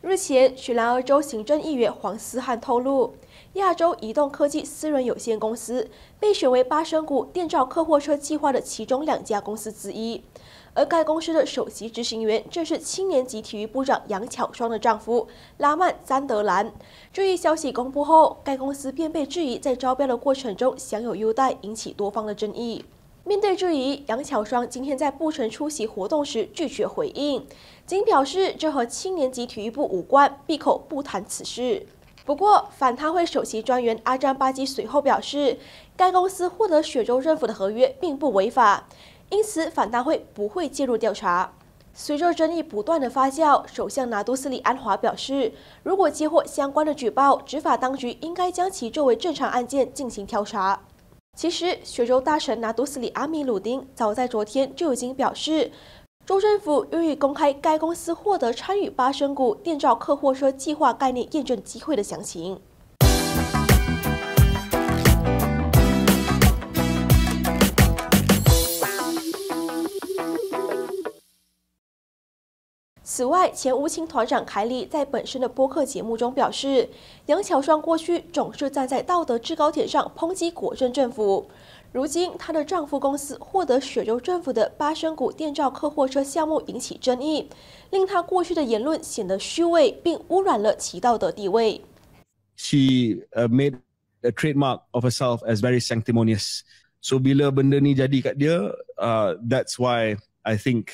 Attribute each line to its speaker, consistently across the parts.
Speaker 1: 日前，雪兰莪州行政议员黄思汉透露，亚洲移动科技私人有限公司被选为八生谷电召客货车计划的其中两家公司之一，而该公司的首席执行员正是青年级体育部长杨巧双的丈夫拉曼詹德兰。这一消息公布后，该公司便被质疑在招标的过程中享有优待，引起多方的争议。面对质疑，杨巧双今天在不曾出席活动时拒绝回应，仅表示这和青年级体育部无关，闭口不谈此事。不过，反贪会首席专员阿詹巴基随后表示，该公司获得雪州政府的合约并不违法，因此反贪会不会介入调查。随着争议不断的发酵，首相拿督斯里安华表示，如果接获相关的举报，执法当局应该将其作为正常案件进行调查。其实，雪州大神拿督斯里阿米鲁丁早在昨天就已经表示，州政府愿意公开该公司获得参与巴生谷电召客货车计划概念验证机会的详情。此外，前无情团长凯利在本身的播客节目中表示，杨巧双过去总是站在道德制高点上抨击果政政府，如今她的丈夫公司获得雪州政府的巴生谷电召客货车项目引起争议，令她过去的言论显得虚伪，并污染了其道德地位。
Speaker 2: She made a trademark of herself as very sanctimonious. So, bila b e n d a ni jadi kat dia, ah, that's why I think.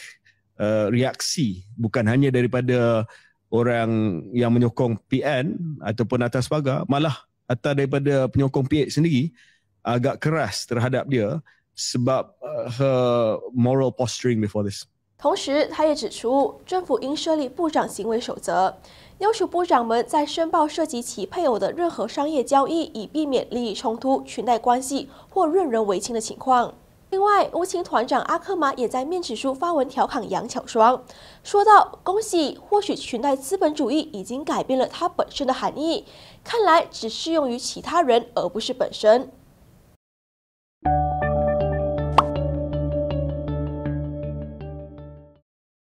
Speaker 2: Uh, reaksi bukan hanya daripada orang yang menyokong PN ataupun atas pagar malah atas daripada penyokong PH sendiri agak keras terhadap dia sebab uh, her moral posturing before this.
Speaker 1: 同时，他也指出，政府应设立部长行为守则，要求部长们在申报涉及其配偶的任何商业交易，以避免利益冲突、裙带关系或任人唯亲的情况。另外，乌青团长阿克玛也在面子书发文调侃杨巧双，说道：“恭喜，或许裙带资本主义已经改变了它本身的含义，看来只适用于其他人，而不是本身。”